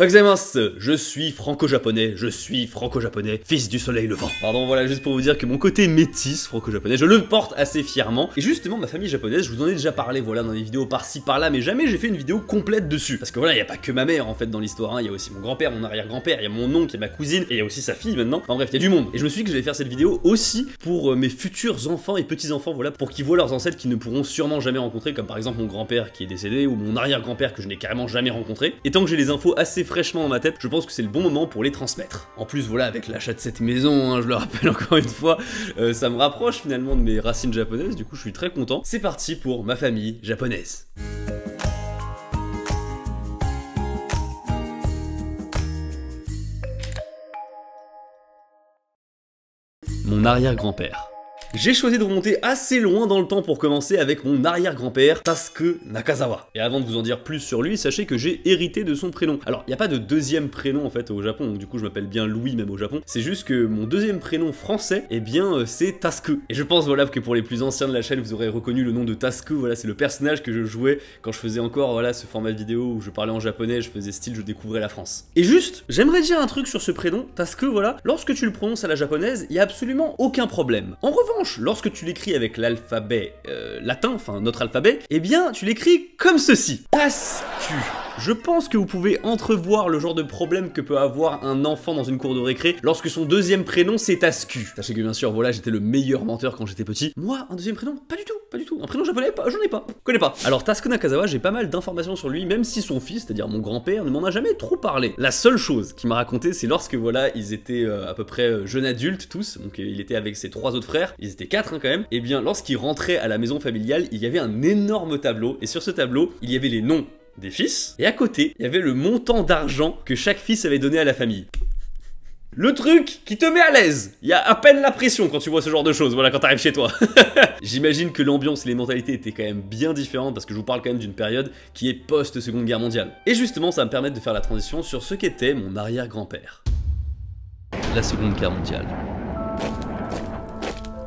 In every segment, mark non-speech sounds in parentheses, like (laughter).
je suis franco-japonais, je suis franco-japonais, fils du soleil levant. Pardon, voilà, juste pour vous dire que mon côté métis franco-japonais, je le porte assez fièrement. Et justement, ma famille japonaise, je vous en ai déjà parlé, voilà, dans des vidéos par-ci par-là, mais jamais j'ai fait une vidéo complète dessus. Parce que voilà, il n'y a pas que ma mère en fait dans l'histoire, hein. il y a aussi mon grand-père, mon arrière-grand-père, il y a mon oncle, il y ma cousine, et il y a aussi sa fille maintenant. Enfin bref, il y a du monde. Et je me suis dit que j'allais faire cette vidéo aussi pour euh, mes futurs enfants et petits-enfants, voilà, pour qu'ils voient leurs ancêtres qu'ils ne pourront sûrement jamais rencontrer, comme par exemple mon grand-père qui est décédé, ou mon arrière-grand-père que je n'ai carrément jamais rencontré. Et tant que j'ai les infos assez fraîchement dans ma tête, je pense que c'est le bon moment pour les transmettre. En plus, voilà, avec l'achat de cette maison, hein, je le rappelle (laughs) encore une fois, euh, ça me rapproche finalement de mes racines japonaises, du coup je suis très content. C'est parti pour ma famille japonaise. Mon arrière-grand-père. J'ai choisi de remonter assez loin dans le temps pour commencer avec mon arrière-grand-père, Tasuke Nakazawa. Et avant de vous en dire plus sur lui, sachez que j'ai hérité de son prénom. Alors, il n'y a pas de deuxième prénom en fait au Japon, donc du coup je m'appelle bien Louis même au Japon. C'est juste que mon deuxième prénom français, et eh bien euh, c'est Tasuke. Et je pense voilà que pour les plus anciens de la chaîne, vous aurez reconnu le nom de Tasuke, voilà c'est le personnage que je jouais quand je faisais encore voilà ce format de vidéo où je parlais en japonais, je faisais style je découvrais la France. Et juste, j'aimerais dire un truc sur ce prénom, Tasuke voilà, lorsque tu le prononces à la japonaise, il n'y a absolument aucun problème. En revanche, lorsque tu l'écris avec l'alphabet euh, latin, enfin notre alphabet, eh bien tu l'écris comme ceci. Tascu. Je pense que vous pouvez entrevoir le genre de problème que peut avoir un enfant dans une cour de récré lorsque son deuxième prénom c'est Ascu. Sachez que bien sûr, voilà, j'étais le meilleur menteur quand j'étais petit. Moi, un deuxième prénom, pas du tout pas du tout. Un prénom japonais, pas, j'en ai pas, connais pas. Alors Tasuku Kazawa, j'ai pas mal d'informations sur lui, même si son fils, c'est-à-dire mon grand-père, ne m'en a jamais trop parlé. La seule chose qu'il m'a raconté, c'est lorsque voilà, ils étaient euh, à peu près euh, jeunes adultes tous, donc euh, il était avec ses trois autres frères, ils étaient quatre hein, quand même. Et eh bien, lorsqu'ils rentraient à la maison familiale, il y avait un énorme tableau, et sur ce tableau, il y avait les noms des fils, et à côté, il y avait le montant d'argent que chaque fils avait donné à la famille. Le truc qui te met à l'aise. Il y a à peine la pression quand tu vois ce genre de choses, voilà, quand t'arrives chez toi. (laughs) J'imagine que l'ambiance et les mentalités étaient quand même bien différentes parce que je vous parle quand même d'une période qui est post-seconde guerre mondiale. Et justement, ça va me permettre de faire la transition sur ce qu'était mon arrière-grand-père. La seconde guerre mondiale.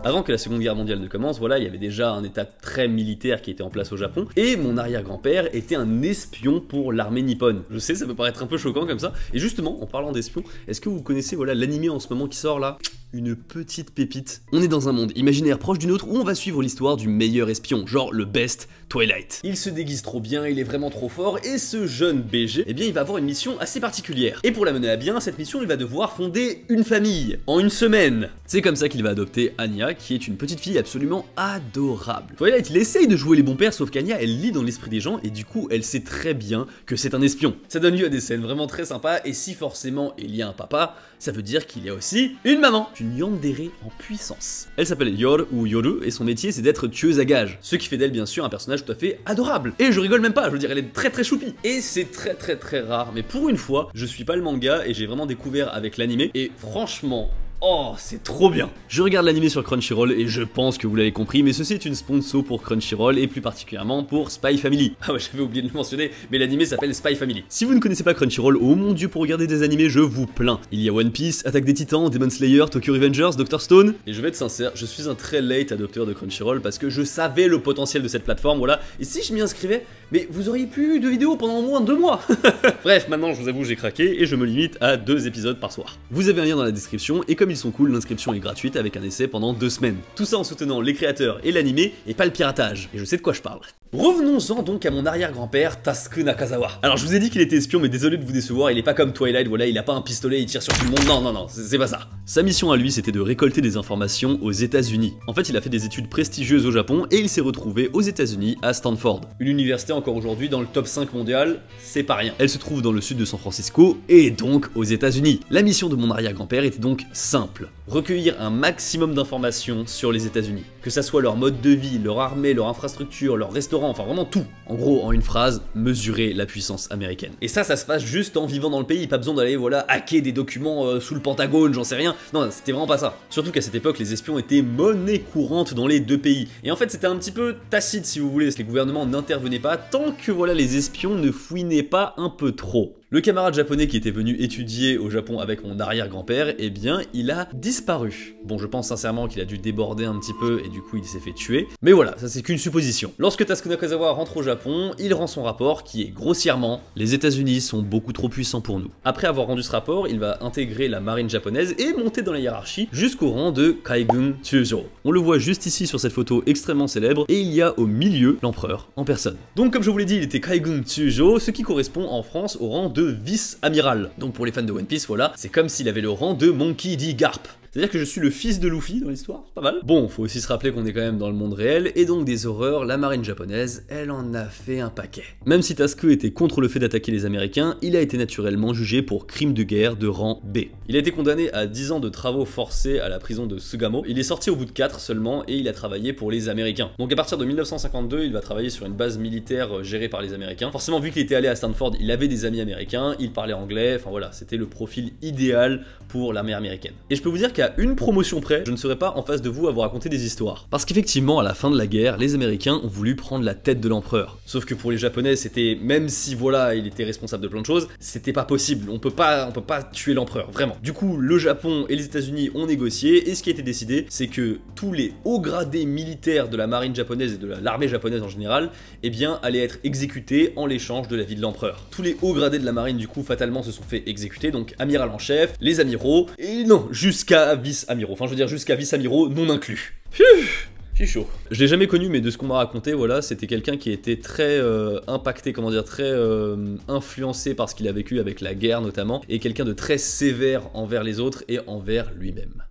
Avant que la Seconde Guerre mondiale ne commence, voilà, il y avait déjà un état très militaire qui était en place au Japon, et mon arrière-grand-père était un espion pour l'armée nippone. Je sais, ça peut paraître un peu choquant comme ça, et justement, en parlant d'espion, est-ce que vous connaissez voilà l'animé en ce moment qui sort là une petite pépite. On est dans un monde imaginaire proche du autre où on va suivre l'histoire du meilleur espion, genre le best Twilight. Il se déguise trop bien, il est vraiment trop fort, et ce jeune BG, eh bien il va avoir une mission assez particulière. Et pour la mener à bien, cette mission, il va devoir fonder une famille, en une semaine. C'est comme ça qu'il va adopter Anya, qui est une petite fille absolument adorable. Twilight, il essaye de jouer les bons pères, sauf qu'Anya, elle lit dans l'esprit des gens, et du coup, elle sait très bien que c'est un espion. Ça donne lieu à des scènes vraiment très sympas, et si forcément il y a un papa, ça veut dire qu'il y a aussi une maman une yandere en puissance. Elle s'appelle Yor ou Yoru et son métier c'est d'être tueuse à gages, ce qui fait d'elle bien sûr un personnage tout à fait adorable. Et je rigole même pas, je veux dire elle est très très choupie. Et c'est très très très rare, mais pour une fois, je suis pas le manga et j'ai vraiment découvert avec l'animé et franchement, Oh, c'est trop bien Je regarde l'animé sur Crunchyroll et je pense que vous l'avez compris, mais ceci est une sponsor pour Crunchyroll et plus particulièrement pour Spy Family. (laughs) Ah ouais, j'avais oublié de le mentionner, mais l'animé s'appelle Spy Family. Si vous ne connaissez pas Crunchyroll, oh mon dieu, pour regarder des animés, je vous plains. Il y a One Piece, Attaque des Titans, Demon Slayer, Tokyo Revengers, Doctor Stone. Et je vais être sincère, je suis un très late adopteur de Crunchyroll parce que je savais le potentiel de cette plateforme, voilà. Et si je m'y inscrivais, mais vous auriez plus eu de vidéos pendant au moins deux mois (laughs) Bref, maintenant je vous avoue, j'ai craqué et je me limite à deux épisodes par soir. Vous avez un lien dans la description et comme ils sont cool, l'inscription est gratuite avec un essai pendant deux semaines. Tout ça en soutenant les créateurs et l'animé, et pas le piratage. Et je sais de quoi je parle. Revenons-en donc à mon arrière-grand-père, Tasuku Nakazawa. Alors je vous ai dit qu'il était espion, mais désolé de vous décevoir, il est pas comme Twilight, voilà, il a pas un pistolet, il tire sur tout le monde, non, non, non, c'est pas ça. Sa mission à lui, c'était de récolter des informations aux États-Unis. En fait, il a fait des études prestigieuses au Japon et il s'est retrouvé aux États-Unis à Stanford. Une université encore aujourd'hui dans le top 5 mondial, c'est pas rien. Elle se trouve dans le sud de San Francisco et donc aux États-Unis. La mission de mon arrière-grand-père était donc simple simple recueillir un maximum d'informations sur les États-Unis. Que ça soit leur mode de vie, leur armée, leur infrastructure, leur restaurant, enfin vraiment tout. En gros, en une phrase, mesurer la puissance américaine. Et ça, ça se passe juste en vivant dans le pays, pas besoin d'aller, voilà, hacker des documents euh, sous le Pentagone, j'en sais rien. Non, c'était vraiment pas ça. Surtout qu'à cette époque, les espions étaient monnaie courante dans les deux pays. Et en fait, c'était un petit peu tacite, si vous voulez. Les gouvernements n'intervenaient pas tant que, voilà, les espions ne fouinaient pas un peu trop. Le camarade japonais qui était venu étudier au Japon avec mon arrière-grand-père, eh bien, il a dit disparu. Bon, je pense sincèrement qu'il a dû déborder un petit peu et du coup il s'est fait tuer. Mais voilà, ça c'est qu'une supposition. Lorsque Taskunakazawa rentre au Japon, il rend son rapport qui est grossièrement Les États-Unis sont beaucoup trop puissants pour nous. Après avoir rendu ce rapport, il va intégrer la marine japonaise et monter dans la hiérarchie jusqu'au rang de Kaigun Tsujo. On le voit juste ici sur cette photo extrêmement célèbre et il y a au milieu l'empereur en personne. Donc comme je vous l'ai dit, il était Kaigun Tsujo, ce qui correspond en France au rang de vice-amiral. Donc pour les fans de One Piece, voilà, c'est comme s'il avait le rang de Monkey D. Garp. C'est-à-dire que je suis le fils de Luffy dans l'histoire, pas mal. Bon, faut aussi se rappeler qu'on est quand même dans le monde réel, et donc des horreurs, la marine japonaise, elle en a fait un paquet. Même si Taske était contre le fait d'attaquer les Américains, il a été naturellement jugé pour crime de guerre de rang B. Il a été condamné à 10 ans de travaux forcés à la prison de Sugamo, il est sorti au bout de 4 seulement, et il a travaillé pour les Américains. Donc à partir de 1952, il va travailler sur une base militaire euh, gérée par les Américains. Forcément, vu qu'il était allé à Stanford, il avait des amis américains, il parlait anglais, enfin voilà, c'était le profil idéal pour l'armée américaine. Et je peux vous dire une promotion près, je ne serais pas en face de vous à vous raconter des histoires. Parce qu'effectivement, à la fin de la guerre, les Américains ont voulu prendre la tête de l'empereur. Sauf que pour les Japonais, c'était, même si voilà, il était responsable de plein de choses, c'était pas possible. On peut pas, on peut pas tuer l'empereur, vraiment. Du coup, le Japon et les États-Unis ont négocié, et ce qui a été décidé, c'est que tous les hauts gradés militaires de la marine japonaise et de l'armée japonaise en général, eh bien, allaient être exécutés en l'échange de la vie de l'empereur. Tous les hauts gradés de la marine, du coup, fatalement se sont fait exécuter, donc amiral en chef, les amiraux, et non, jusqu'à vice amiro Enfin, je veux dire jusqu'à vice amiro non inclus. Je chaud. Je l'ai jamais connu, mais de ce qu'on m'a raconté, voilà, c'était quelqu'un qui était très euh, impacté, comment dire, très euh, influencé par ce qu'il a vécu avec la guerre notamment, et quelqu'un de très sévère envers les autres et envers lui-même.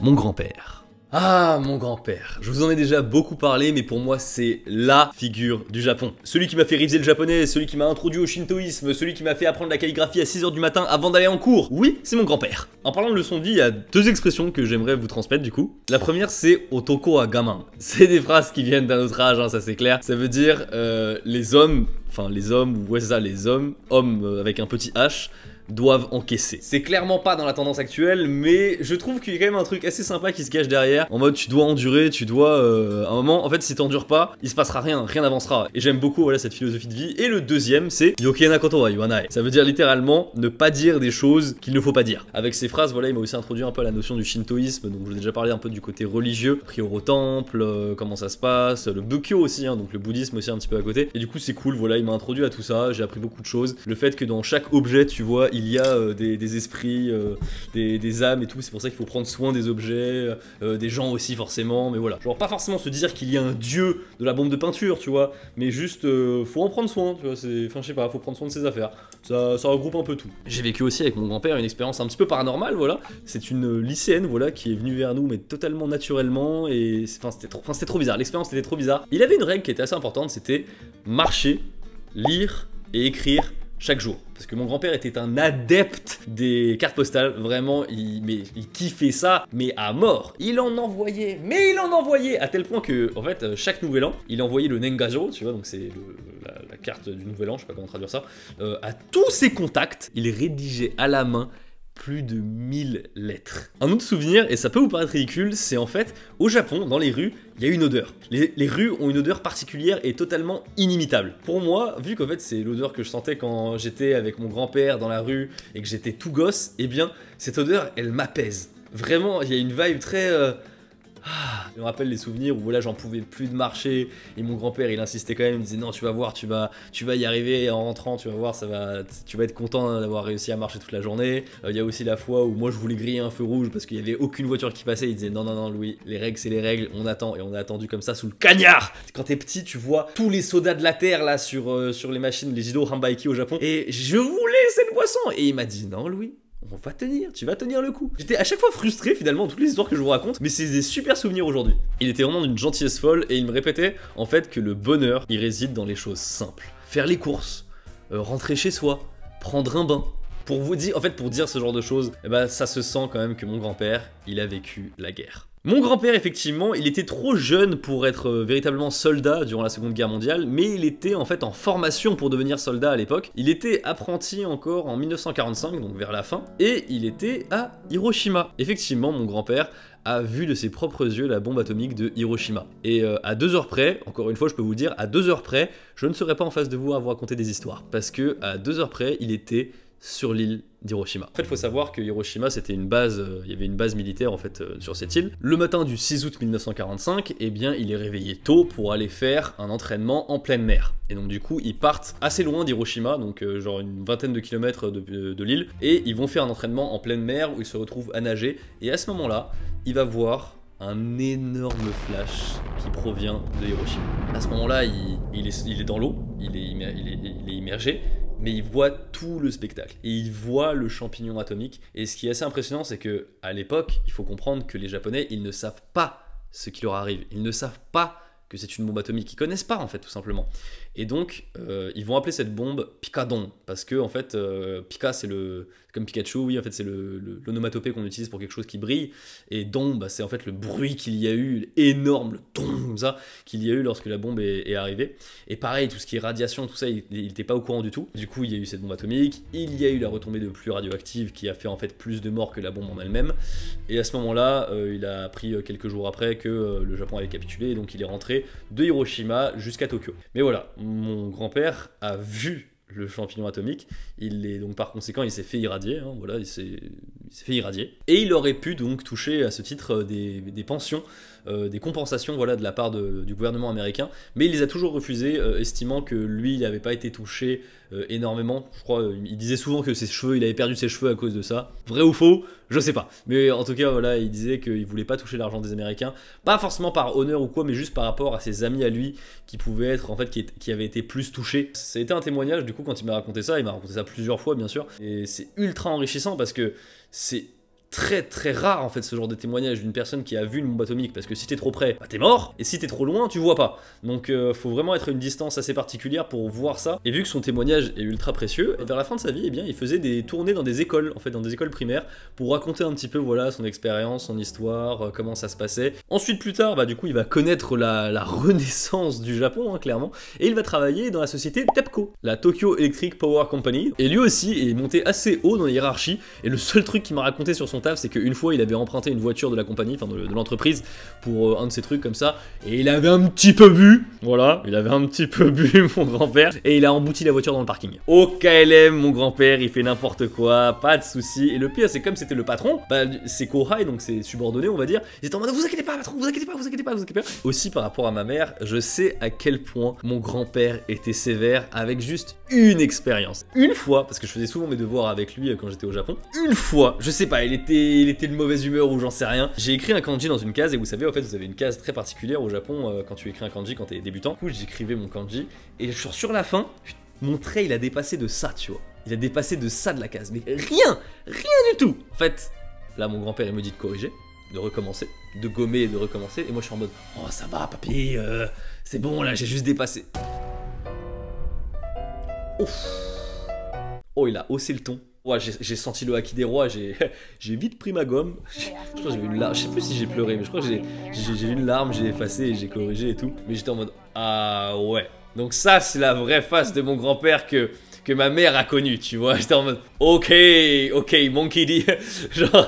Mon grand-père. Ah, mon grand-père. Je vous en ai déjà beaucoup parlé, mais pour moi, c'est LA figure du Japon. Celui qui m'a fait réviser le japonais, celui qui m'a introduit au shintoïsme, celui qui m'a fait apprendre la calligraphie à 6h du matin avant d'aller en cours. Oui, c'est mon grand-père. En parlant de leçon de vie, il y a deux expressions que j'aimerais vous transmettre du coup. La première, c'est Otoko à gamin. C'est des phrases qui viennent d'un autre âge, hein, ça c'est clair. Ça veut dire euh, les hommes, enfin les hommes, ou ouais, ça, les hommes, hommes euh, avec un petit H, doivent encaisser. C'est clairement pas dans la tendance actuelle, mais je trouve qu'il y a quand même un truc assez sympa qui se cache derrière. En mode, tu dois endurer, tu dois. Euh, à un moment, en fait, si t'endures pas, il se passera rien, rien n'avancera. Et j'aime beaucoup voilà, cette philosophie de vie. Et le deuxième, c'est Yokena wa Yuanae. Ça veut dire littéralement ne pas dire des choses qu'il ne faut pas dire. Avec ces phrases, voilà, il m'a aussi introduit un peu à la notion du shintoïsme. Donc, je vous ai déjà parlé un peu du côté religieux, prior au temple, euh, comment ça se passe, le Bukyo aussi, hein, donc le bouddhisme aussi un petit peu à côté. Et du coup, c'est cool, voilà, il m'a introduit à tout ça, j'ai appris beaucoup de choses. Le fait que dans chaque objet, tu vois, il il y a euh, des, esprits, euh, des, âmes et tout, c'est pour ça qu'il faut prendre soin des objets, euh, des gens aussi forcément, mais voilà. Genre pas forcément se dire qu'il y a un dieu de la bombe de peinture, tu vois, mais juste faut en prendre soin, tu vois, c'est, enfin je sais pas, faut prendre soin de ses affaires. Ça, ça regroupe un peu tout. J'ai vécu aussi avec mon grand-père une expérience un petit peu paranormale, voilà. C'est une lycéenne, voilà, qui est venue vers nous, mais totalement naturellement, et enfin c'était trop bizarre, l'expérience était trop bizarre. Il avait une règle qui était assez importante, c'était marcher, lire et écrire chaque jour. Parce que mon grand-père était un adepte des cartes postales, vraiment, il, mais, kiffait ça, mais à mort. Il en envoyait, mais il en envoyait, à tel point que, en fait, euh, chaque nouvel an, il envoyait le Nengazo, tu vois, donc c'est la, carte du nouvel an, je sais pas comment traduire ça, euh, à tous ses contacts, il rédigeait à la main plus de 1000 lettres. Un autre souvenir, et ça peut vous paraître ridicule, c'est en fait, au Japon, dans les rues, il y a une odeur. Les, rues ont une odeur particulière et totalement inimitable. Pour moi, vu qu'en fait c'est l'odeur que je sentais quand j'étais avec mon grand-père dans la rue et que j'étais tout gosse, eh bien, cette odeur, elle m'apaise. Vraiment, il y a une vibe très... Euh, je me rappelle les souvenirs où voilà, j'en pouvais plus de marcher et mon grand-père, il insistait quand même, il disait non, tu vas voir, tu vas tu vas y arriver en rentrant, tu vas voir, ça va tu vas être content d'avoir réussi à marcher toute la journée. Euh, il y a aussi la fois où moi je voulais griller un feu rouge parce qu'il y avait aucune voiture qui passait, il disait non non non Louis, les règles c'est les règles, on attend et on a attendu comme ça sous le cagnard. Quand t'es petit, tu vois tous les sodas de la terre là sur euh, sur les machines, les Jido Rambaiki au Japon et je voulais cette boisson et il m'a dit non Louis, on va tenir, tu vas tenir le coup. J'étais à chaque fois frustré finalement toutes les histoires que je vous raconte, mais c'est des super souvenirs aujourd'hui. Il était vraiment d'une gentillesse folle et il me répétait en fait que le bonheur, il réside dans les choses simples. Faire les courses, euh, rentrer chez soi, prendre un bain, pour vous dire, en fait, pour dire ce genre de choses, eh ben, ça se sent quand même que mon grand-père, il a vécu la guerre. Mon grand-père, effectivement, il était trop jeune pour être euh, véritablement soldat durant la Seconde Guerre mondiale, mais il était en fait en formation pour devenir soldat à l'époque. Il était apprenti encore en 1945, donc vers la fin, et il était à Hiroshima. Effectivement, mon grand-père a vu de ses propres yeux la bombe atomique de Hiroshima. Et euh, à deux heures près, encore une fois, je peux vous dire, à deux heures près, je ne serai pas en face de vous à vous raconter des histoires, parce que à deux heures près, il était sur l'île d'Hiroshima. En fait, il faut savoir que Hiroshima, c'était une base, euh, il y avait une base militaire en fait euh, sur cette île. Le matin du 6 août 1945, eh bien, il est réveillé tôt pour aller faire un entraînement en pleine mer. Et donc du coup, ils partent assez loin d'Hiroshima, donc euh, genre une vingtaine de kilomètres de, l'île, et ils vont faire un entraînement en pleine mer où ils se retrouvent à nager. Et à ce moment-là, il va voir un énorme flash qui provient de Hiroshima. À ce moment-là, il, est, dans l'eau, il est immergé, mais ils voient tout le spectacle et ils voient le champignon atomique. Et ce qui est assez impressionnant, c'est que à l'époque, il faut comprendre que les Japonais, ils ne savent pas ce qui leur arrive. Ils ne savent pas que c'est une bombe atomique qu'ils connaissent pas en fait tout simplement. Et donc euh, ils vont appeler cette bombe Picadon parce que en fait euh, Pika c'est le comme Pikachu oui en fait c'est l'onomatopée le, qu'on utilise pour quelque chose qui brille et Don bah, c'est en fait le bruit qu'il y a eu énorme le ton ça qu'il y a eu lorsque la bombe est, arrivée et pareil tout ce qui est radiation tout ça il n'était pas au courant du tout. Du coup il y a eu cette bombe atomique, il y a eu la retombée de plus radioactive qui a fait en fait plus de morts que la bombe en elle-même et à ce moment-là euh, il a appris quelques jours après que le Japon avait capitulé donc il est rentré de Hiroshima jusqu'à Tokyo. Mais voilà, mon grand-père a vu le champignon atomique. Il est donc par conséquent, il s'est fait irradier. Hein, voilà, il s'est fait irradier. Et il aurait pu donc toucher à ce titre euh, des, pensions, euh, des compensations, voilà, de la part du gouvernement américain. Mais il les a toujours refusées, euh, estimant que lui, il n'avait pas été touché énormément. Je crois, il disait souvent que ses cheveux, il avait perdu ses cheveux à cause de ça. Vrai ou faux je sais pas. Mais en tout cas, voilà, il disait qu'il voulait pas toucher l'argent des Américains. Pas forcément par honneur ou quoi, mais juste par rapport à ses amis à lui qui pouvaient être, en fait, qui, qui avaient été plus touchés. C'était un témoignage, du coup, quand il m'a raconté ça. Il m'a raconté ça plusieurs fois, bien sûr. Et c'est ultra enrichissant parce que c'est très très rare en fait ce genre de témoignage d'une personne qui a vu une bombe atomique parce que si t'es trop près, bah t'es mort et si t'es trop loin, tu vois pas. Donc euh, faut vraiment être à une distance assez particulière pour voir ça. Et vu que son témoignage est ultra précieux, vers la fin de sa vie, eh bien il faisait des tournées dans des écoles en fait, dans des écoles primaires pour raconter un petit peu voilà son expérience, son histoire, euh, comment ça se passait. Ensuite plus tard, bah du coup, il va connaître la, renaissance du Japon hein, clairement et il va travailler dans la société TEPCO, la Tokyo Electric Power Company et lui aussi est monté assez haut dans la hiérarchie et le seul truc qu'il m'a raconté sur son taf, c'est qu'une fois, il avait emprunté une voiture de la compagnie, enfin de, l'entreprise, pour euh, un de ses trucs comme ça, et il avait un petit peu bu, voilà, il avait un petit peu bu, (laughs) mon grand-père, et il a embouti la voiture dans le parking. Au KLM, mon grand-père, il fait n'importe quoi, pas de souci. et le pire, c'est comme c'était le patron, bah, c'est Kohai, donc c'est subordonné, on va dire, il était en mode, vous inquiétez pas, patron, vous inquiétez pas, vous inquiétez pas, vous inquiétez pas. Aussi, par rapport à ma mère, je sais à quel point mon grand-père était sévère avec juste une expérience. Une fois, parce que je faisais souvent mes devoirs avec lui euh, quand j'étais au Japon, une fois, je sais pas, il était il était de mauvaise humeur ou j'en sais rien. J'ai écrit un kanji dans une case et vous savez, en fait, vous avez une case très particulière au Japon euh, quand tu écris un kanji quand t'es débutant. Du coup, j'écrivais mon kanji et sur, sur la fin, mon trait il a dépassé de ça, tu vois. Il a dépassé de ça de la case, mais rien, rien du tout. En fait, là, mon grand-père il me dit de corriger de recommencer, de gommer et de recommencer, et moi je suis en mode Oh ça va papy, euh, c'est bon là, j'ai juste dépassé. Oh il a haussé le ton, Ouais, j'ai senti le haki des rois, j'ai (laughs) vite pris ma gomme. Je crois que j'ai eu une larme, je sais plus si j'ai pleuré, mais je crois que j'ai eu une larme, j'ai effacé, j'ai corrigé et tout. Mais j'étais en mode Ah ouais. Donc ça, c'est la vraie face de mon grand-père que que ma mère a connu, tu vois. (laughs) J'étais en mode, ok, ok, Monkey D. (laughs) Genre,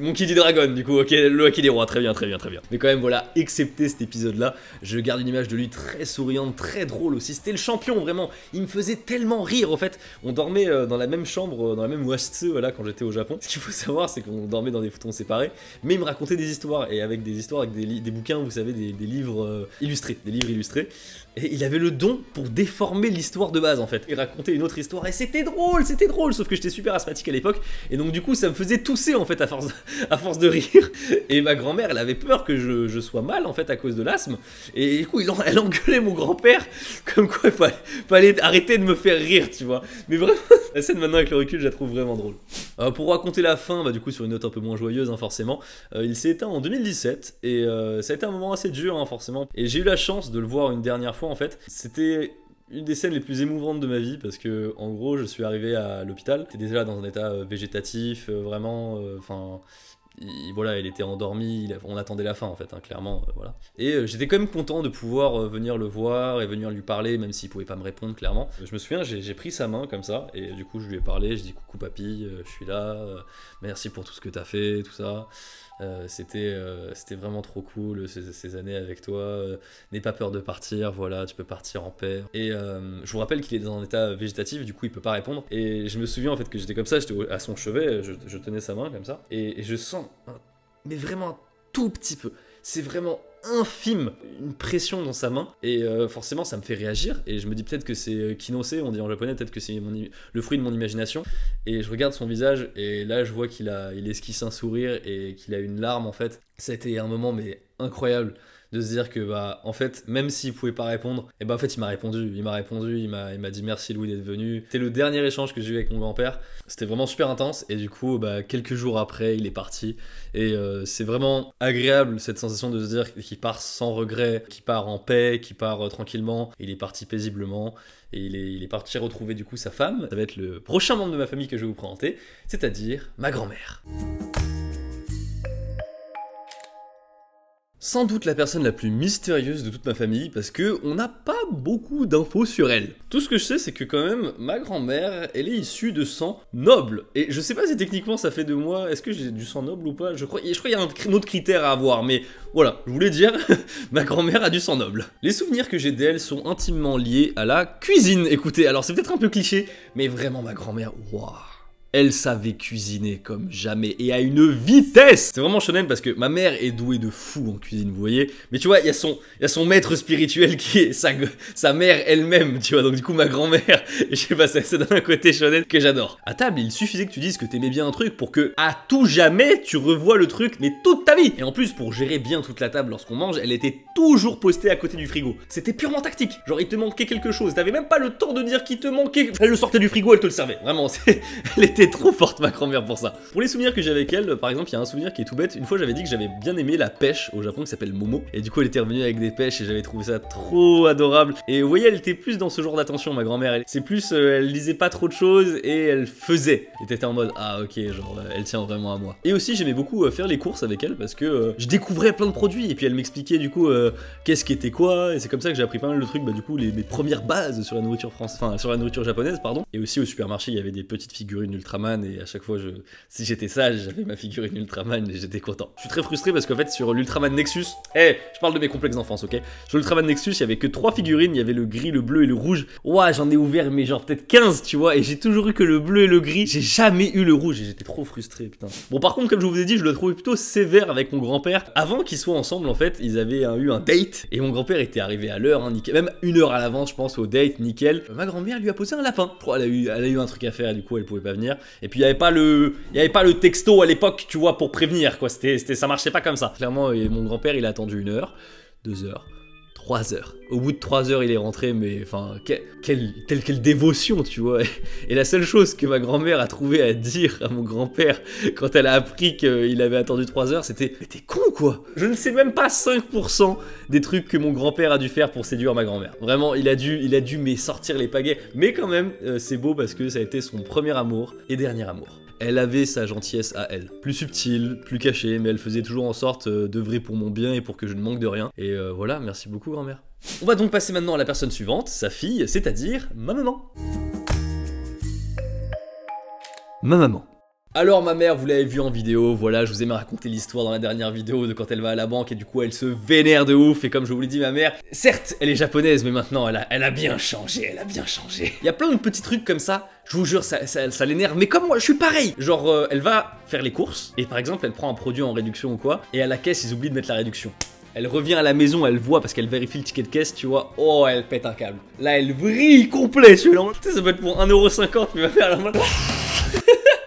Monkey D Dragon, du coup, ok, le qui des Rois, très bien, très bien, très bien. Mais quand même, voilà, excepté cet épisode-là, je garde une image de lui très souriante, très drôle aussi. C'était le champion, vraiment. Il me faisait tellement rire, en fait. On dormait euh, dans la même chambre, euh, dans la même washitsu, euh, voilà, quand j'étais au Japon. (laughs) Ce qu'il faut savoir, c'est qu'on dormait dans des foutons séparés, mais il me racontait des histoires, et avec des histoires, avec des, des bouquins, vous savez, des, des livres illustrés, des livres illustrés. Et il avait le don pour déformer l'histoire de base, en fait, et raconter une autre histoire. Et c'était drôle, c'était drôle, sauf que j'étais super asthmatique à l'époque. Et donc du coup, ça me faisait tousser en fait à force, (laughs) à force de rire. Et ma grand-mère, elle avait peur que je, sois mal en fait à cause de l'asthme. Et du coup, elle engueulait mon grand-père comme quoi il fallait, arrêter de me faire rire, tu vois. Mais vraiment, (laughs) la scène maintenant avec le recul, je la trouve vraiment drôle. Euh, pour raconter la fin, bah du coup sur une note un peu moins joyeuse, hein, forcément, euh, il s'est éteint en 2017 et euh, ça a été un moment assez dur, hein, forcément. Et j'ai eu la chance de le voir une dernière fois en fait. C'était une des scènes les plus émouvantes de ma vie parce que en gros je suis arrivé à l'hôpital, j'étais déjà dans un état euh, végétatif, euh, vraiment, euh, enfin. voilà, il était endormi, on attendait la fin en fait, hein, clairement, voilà. Et j'étais quand même content de pouvoir venir le voir et venir lui parler, même s'il pouvait pas me répondre, clairement. Je me souviens, j'ai pris sa main comme ça, et du coup je lui ai parlé, je dis coucou papy, je suis là, merci pour tout ce que t'as fait, tout ça. Euh, euh, c'était vraiment trop cool ces, années avec toi. Euh, n'aie pas peur de partir, voilà, tu peux partir en paix. Et je vous rappelle qu'il est dans un état végétatif, du coup il peut pas répondre. Et je me souviens en fait que j'étais comme ça, j'étais à son chevet, je, tenais sa main comme ça, et, et je sens, mais vraiment un tout petit peu. C'est vraiment infime, une pression dans sa main, et euh, forcément ça me fait réagir, et je me dis peut-être que c'est euh, kinose, on dit en japonais, peut-être que c'est le fruit de mon imagination, et je regarde son visage, et là je vois qu'il a, il esquisse un sourire, et qu'il a une larme en fait. c'était un moment mais incroyable de se dire que bah en fait même s'il pouvait pas répondre et eh bah ben, en fait il m'a répondu il m'a répondu il m'a il m'a dit merci Louis d'être venu c'était le dernier échange que j'ai eu avec mon grand père c'était vraiment super intense et du coup bah quelques jours après il est parti et euh, c'est vraiment agréable cette sensation de se dire qu'il part sans regret qu'il part en paix qu'il part euh, tranquillement il est parti paisiblement et il est, il est parti retrouver du coup sa femme ça va être le prochain membre de ma famille que je vais vous présenter c'est-à-dire ma grand-mère Sans doute la personne la plus mystérieuse de toute ma famille parce que on n'a pas beaucoup d'infos sur elle. Tout ce que je sais c'est que quand même ma grand-mère elle est issue de sang noble et je sais pas si techniquement ça fait de moi est-ce que j'ai du sang noble ou pas je crois je crois qu'il y a un, autre critère à avoir mais voilà je voulais dire (laughs) ma grand-mère a du sang noble. Les souvenirs que j'ai d'elle sont intimement liés à la cuisine écoutez alors c'est peut-être un peu cliché mais vraiment ma grand-mère waouh elle savait cuisiner comme jamais et à une vitesse. C'est vraiment shonen parce que ma mère est douée de fou en cuisine, vous voyez. Mais tu vois, il y a son maître spirituel qui est sa, mère elle-même, tu vois. Donc du coup ma grand-mère, (laughs) je sais pas, ça, dans un côté shonen que j'adore. À table, il suffisait que tu dises que t'aimais bien un truc pour que à tout jamais tu revois le truc mais toute ta vie. Et en plus pour gérer bien toute la table lorsqu'on mange, elle était toujours postée à côté du frigo. C'était purement tactique. Genre il te manquait quelque chose, t'avais même pas le temps de dire qu'il te manquait. Elle le sortait du frigo, elle te le servait. Vraiment, (laughs) elle trop forte ma grand-mère pour ça. Pour les souvenirs que j'ai avec elle, par exemple, il y a un souvenir qui est tout bête. Une fois, j'avais dit que j'avais bien aimé la pêche au Japon qui s'appelle Momo. Et du coup, elle était revenue avec des pêches et j'avais trouvé ça trop adorable. Et vous voyez, elle était plus dans ce genre d'attention, ma grand-mère. C'est plus, euh, elle lisait pas trop de choses et elle faisait. elle était en mode, ah ok, genre, euh, elle tient vraiment à moi. Et aussi, j'aimais beaucoup euh, faire les courses avec elle parce que je découvrais plein de produits. Et puis, elle m'expliquait du coup qu'est-ce qui était quoi. Et c'est comme ça que j'ai appris pas mal de trucs, bah, du coup, les, mes premières bases sur la nourriture française, enfin, sur la nourriture japonaise, pardon. Et aussi, au supermarché, il y avait des petites figurines ultra et à chaque fois, je... si j'étais sage, j'avais ma figurine Ultraman et j'étais content. Je suis très frustré parce qu'en fait, sur l'Ultraman Nexus, Eh je parle de mes complexes d'enfance, ok Sur l'Ultraman Nexus, il y avait que trois figurines, il y avait le gris, le bleu et le rouge. Ouah, j'en ai ouvert, mais genre peut-être 15, tu vois, et j'ai toujours eu que le bleu et le gris. J'ai jamais eu le rouge et j'étais trop frustré, putain. Bon, par contre, comme je vous ai dit, je le trouvais plutôt sévère avec mon grand-père. Avant qu'ils soient ensemble, en fait, ils avaient eu un date et mon grand-père était arrivé à l'heure, hein, nickel. Même une heure à l'avance, je pense, au date, nickel. Ma grand-mère lui a posé un lapin. Elle a eu, elle a eu un truc à faire et du coup, elle pouvait pas venir. Et puis il n'y avait pas le, il avait pas le texto à l'époque, tu vois, pour prévenir quoi. C'était, ça marchait pas comme ça. Clairement, mon grand-père, il a attendu une heure, deux heures. 3 heures. Au bout de 3 heures, il est rentré, mais enfin, telle quelle dévotion, tu vois. Et la seule chose que ma grand-mère a trouvé à dire à mon grand-père quand elle a appris qu'il avait attendu 3 heures, c'était Mais t'es con, quoi Je ne sais même pas 5% des trucs que mon grand-père a dû faire pour séduire ma grand-mère. Vraiment, il a dû, il a dû mais sortir les pagaies. Mais quand même, euh, c'est beau parce que ça a été son premier amour et dernier amour. Elle avait sa gentillesse à elle. Plus subtile, plus cachée, mais elle faisait toujours en sorte euh, d'œuvrer pour mon bien et pour que je ne manque de rien. Et euh, voilà, merci beaucoup grand-mère. On va donc passer maintenant à la personne suivante, sa fille, c'est-à-dire ma maman. Ma maman. Alors ma mère, vous l'avez vu en vidéo, voilà, je vous ai même raconté l'histoire dans la dernière vidéo de quand elle va à la banque et du coup elle se vénère de ouf et comme je vous l'ai dit ma mère, certes elle est japonaise mais maintenant elle a, bien changé, elle a bien changé. Il y a plein de petits trucs comme ça, je vous jure ça, l'énerve mais comme moi je suis pareil Genre euh, elle va faire les courses et par exemple elle prend un produit en réduction ou quoi et à la caisse ils oublient de mettre la réduction. Elle revient à la maison, elle voit parce qu'elle vérifie le ticket de caisse, tu vois. Oh, elle pète un câble. Là, elle brille complet, celui-là. Tu sais, ça peut être pour 1,50€, mais ma la elle (laughs)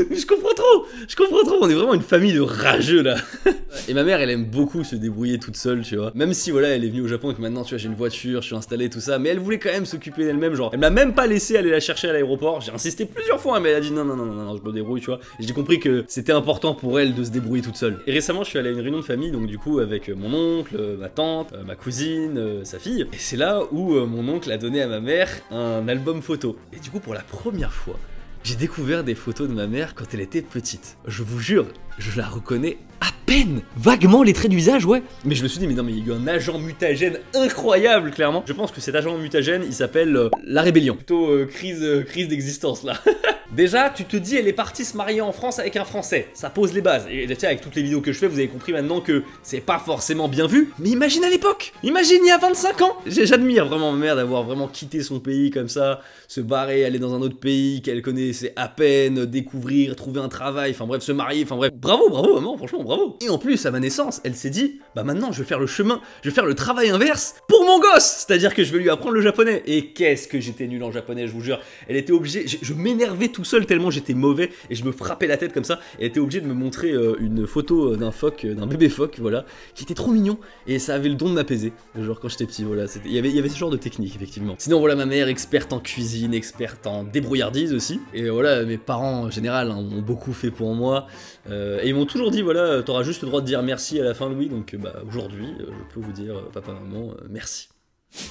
(laughs) je comprends trop, je comprends trop, on est vraiment une famille de rageux là. (laughs) Et ma mère, elle aime beaucoup se débrouiller toute seule, tu vois. Même si voilà, elle est venue au Japon et que maintenant, tu vois, j'ai une voiture, je suis installé, tout ça, mais elle voulait quand même s'occuper d'elle-même, genre, elle m'a même pas laissé aller la chercher à l'aéroport. J'ai insisté plusieurs fois, mais elle a dit non, non, non, non, non, je me débrouille, tu vois. J'ai compris que c'était important pour elle de se débrouiller toute seule. Et récemment, je suis allé à une réunion de famille, donc du coup, avec euh, mon oncle, euh, ma tante, euh, ma cousine, sa fille. Et c'est là où mon oncle a donné à ma mère un album photo. Et du coup, pour la première fois, j'ai découvert des photos de ma mère quand elle était petite. Je vous jure, je la reconnais à peine Vaguement les traits d'usage, ouais Mais je me suis dit, mais non, mais il y a eu un agent mutagène incroyable, clairement Je pense que cet agent mutagène, il s'appelle euh, la rébellion. Plutôt euh, crise, euh, crise d'existence, là (laughs) Déjà, tu te dis, elle est partie se marier en France avec un Français. Ça pose les bases. Et avec toutes les vidéos que je fais, vous avez compris maintenant que c'est pas forcément bien vu. Mais imagine à l'époque Imagine il y a 25 ans J'admire vraiment ma mère d'avoir vraiment quitté son pays comme ça, se barrer, aller dans un autre pays qu'elle connaissait à peine, découvrir, trouver un travail, enfin bref, se marier, enfin bref. Bravo, bravo maman, franchement bravo Et en plus, à ma naissance, elle s'est dit, bah maintenant je vais faire le chemin, je vais faire le travail inverse pour mon gosse C'est-à-dire que je vais lui apprendre le japonais. Et qu'est-ce que j'étais nul en japonais, je vous jure. Elle était obligée, je m'énervais tout tout seul tellement j'étais mauvais et je me frappais la tête comme ça. Et était obligé de me montrer euh, une photo euh, d'un phoque, euh, d'un bébé phoque, voilà, qui était trop mignon et ça avait le don de m'apaiser. Genre quand j'étais petit, voilà, il y, avait, il y avait ce genre de technique effectivement. Sinon voilà ma mère experte en cuisine, experte en débrouillardise aussi. Et voilà mes parents en général hein, ont beaucoup fait pour moi et ils m'ont toujours dit voilà t'auras juste le droit de dire merci à la fin Louis. Donc bah aujourd'hui je peux vous dire papa maman merci.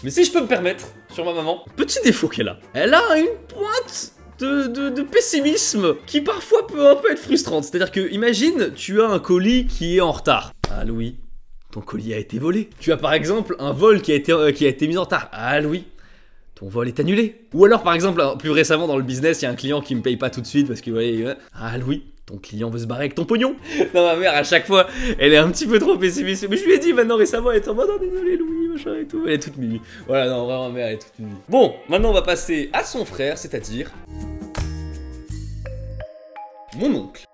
Mais si je peux me permettre, sur ma maman, petit défaut qu'elle a, elle a une pointe de, pessimisme qui parfois peut un peu être frustrante. C'est-à-dire que, imagine, tu as un colis qui est en retard. Ah Louis, ton colis a été volé. Tu as par exemple un vol qui a été, euh, qui a été mis en retard. Ah Louis, ton vol est annulé. Ou alors par exemple, plus récemment dans le business, il y a un client qui me paye pas tout de suite parce que, voyez, euh, ah Louis, ton client veut se barrer avec ton pognon. (laughs) non, ma mère, à chaque fois, elle est un petit peu trop pessimiste. Mais je lui ai dit maintenant récemment, elle est en mode, oh, désolé Louis, machin et tout. Elle est toute mimi. Voilà, non, vraiment, ma mère, elle est toute minuit. Bon, maintenant, on va passer à son frère, c'est-à-dire. Mon oncle.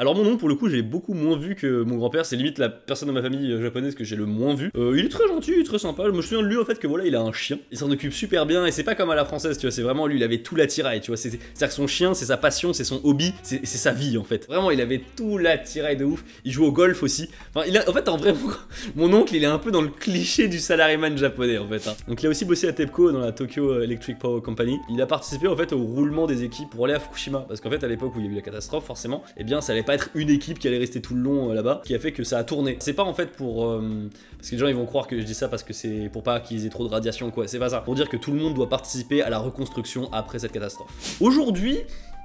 Alors mon oncle pour le coup j'ai beaucoup moins vu que mon grand-père, c'est limite la personne de ma famille euh, japonaise que j'ai le moins vu. Euh, il est très gentil, il est très sympa, je me souviens de lui en fait que voilà il a un chien, il s'en occupe super bien et c'est pas comme à la française tu vois, c'est vraiment lui il avait tout l'attirail tu vois, c'est-à-dire que son chien c'est sa passion, c'est son hobby, c'est sa vie en fait. Vraiment il avait tout l'attirail de ouf, il joue au golf aussi, enfin en fait en vrai (laughs) mon oncle il est un peu dans le cliché du salaryman japonais en fait. Hein. Donc il a aussi bossé à TEPCO dans la Tokyo Electric Power Company, il a participé en fait au roulement des équipes pour aller à Fukushima parce qu'en fait à l'époque où il y a eu la catastrophe forcément, eh bien ça allait pas être une équipe qui allait rester tout le long euh, là-bas, qui a fait que ça a tourné. C'est pas en fait pour... Euh, parce que les gens ils vont croire que je dis ça parce que c'est pour pas qu'ils aient trop de radiation quoi, c'est pas ça. Pour dire que tout le monde doit participer à la reconstruction après cette catastrophe. Aujourd'hui,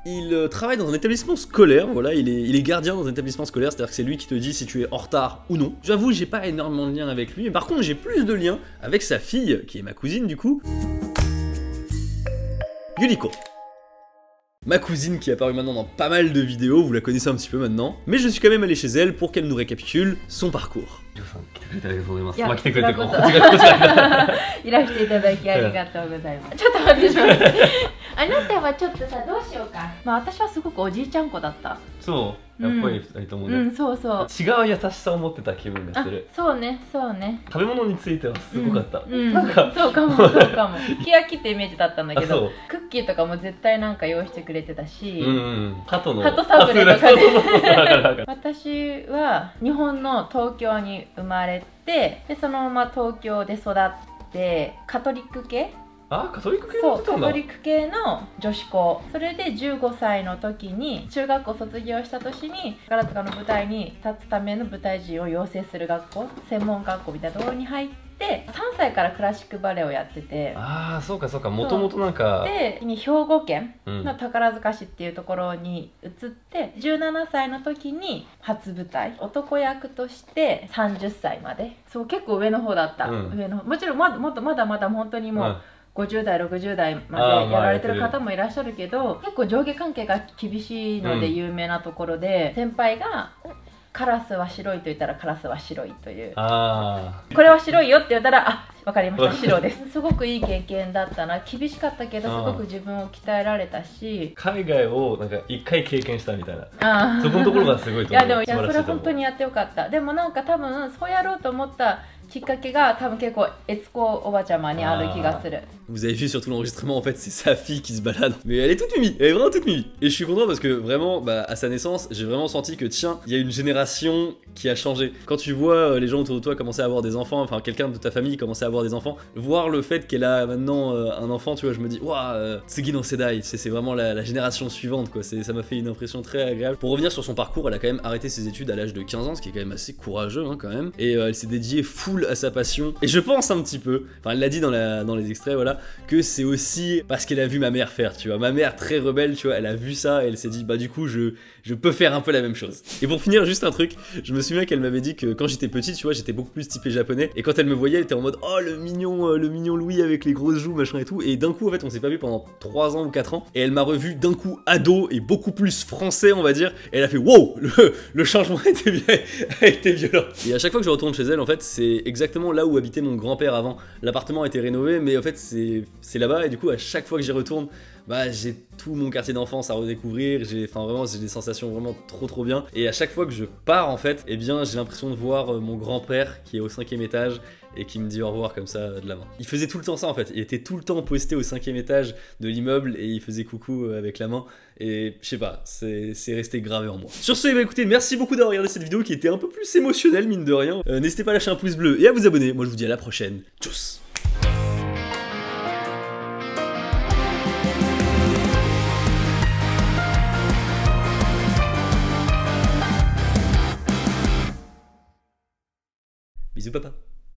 il euh, travaille dans un établissement scolaire, voilà, il est, il est gardien dans un établissement scolaire, c'est-à-dire que c'est lui qui te dit si tu es en retard ou non. J'avoue, j'ai pas énormément de liens avec lui, mais par contre, j'ai plus de liens avec sa fille, qui est ma cousine du coup, Yulico Ma cousine qui est apparue maintenant dans pas mal de vidéos, vous la connaissez un petit peu maintenant, mais je suis quand même allé chez elle pour qu'elle nous récapitule son parcours. (laughs) あなたはちょっとさどうしようかまあ私はすごくおじいちゃん子だったそうやっぱり二人ともね、うん、そうそう違う優しさを持ってた気分がするそうねそうね食べ物についてはすごかった、うんうん、なんかそうかも (laughs) そうかもすき焼きってイメージだったんだけどクッキーとかも絶対なんか用意してくれてたし、うん、鳩の鳩サブレとか (laughs) 私は日本の東京に生まれてでそのまま東京で育ってカトリック系あカトリック系そうカトリック系の女子校それで15歳の時に中学校卒業した年に宝塚の舞台に立つための舞台人を養成する学校専門学校みたいなところに入ってで3歳からクラシックバレエをやっててああそうかそうかもともとなんかで兵庫県の宝塚市っていうところに移って、うん、17歳の時に初舞台男役として30歳までそう結構上の方だった、うん、上のもちろんまだまだまだまだ本当にもう、うん50代60代までやられてる方もいらっしゃるけど結構上下関係が厳しいので有名なところで、うん、先輩が「カラスは白い」と言ったら「カラスは白い」というあこれは白いよって言ったら「あわかりました白です」すごくいい経験だったな厳しかったけどすごく自分を鍛えられたし海外をなんか一回経験したみたいなそこのところがすごいと思う (laughs) いやでもいやそれは本当にやってよかったでもなんか多分そうやろうと思った Vous avez vu surtout l'enregistrement en fait c'est sa fille qui se balade mais elle est toute mimi elle est vraiment toute nuit et je suis content parce que vraiment bah, à sa naissance j'ai vraiment senti que tiens il y a une génération qui a changé quand tu vois euh, les gens autour de toi commencer à avoir des enfants enfin quelqu'un de ta famille commencer à avoir des enfants voir le fait qu'elle a maintenant euh, un enfant tu vois je me dis waouh euh, Tsugi no Sedai c'est vraiment la, génération suivante quoi ça m'a fait une impression très agréable pour revenir sur son parcours elle a quand même arrêté ses études à l'âge de 15 ans ce qui est quand même assez courageux hein, quand même et elle s'est dédiée full à sa passion. Et je pense un petit peu, enfin elle l'a dit dans, la, dans les extraits, voilà, que c'est aussi parce qu'elle a vu ma mère faire, tu vois. Ma mère très rebelle, tu vois, elle a vu ça et elle s'est dit, bah du coup, je, je peux faire un peu la même chose. Et pour finir, juste un truc, je me souviens qu'elle m'avait dit que quand j'étais petit, tu vois, j'étais beaucoup plus typé japonais. Et quand elle me voyait, elle était en mode Oh le mignon, euh, le mignon Louis avec les grosses joues, machin et tout. Et d'un coup, en fait, on s'est pas vu pendant 3 ans ou 4 ans. Et elle m'a revu d'un coup ado et beaucoup plus français, on va dire. Et elle a fait Wow, le, changement (laughs) était, bien, était violent. Et à chaque fois que je retourne chez elle, en fait, c'est exactement là où habitait mon grand-père avant. L'appartement a été rénové, mais en fait, c'est là-bas. Et du coup, à chaque fois que j'y retourne, bah, j'ai tout mon quartier d'enfance à redécouvrir, j'ai vraiment j'ai des sensations vraiment trop trop bien et à chaque fois que je pars en fait, eh bien j'ai l'impression de voir euh, mon grand-père qui est au cinquième étage et qui me dit au revoir comme ça euh, de la main. Il faisait tout le temps ça en fait, il était tout le temps posté au cinquième étage de l'immeuble et il faisait coucou euh, avec la main et je sais pas, c'est resté gravé en moi. Sur ce, eh ben, écoutez, merci beaucoup d'avoir regardé cette vidéo qui était un peu plus émotionnelle mine de rien. N'hésitez pas à lâcher un pouce bleu et à vous abonner, moi je vous dis à la prochaine, tchuss Спасибо.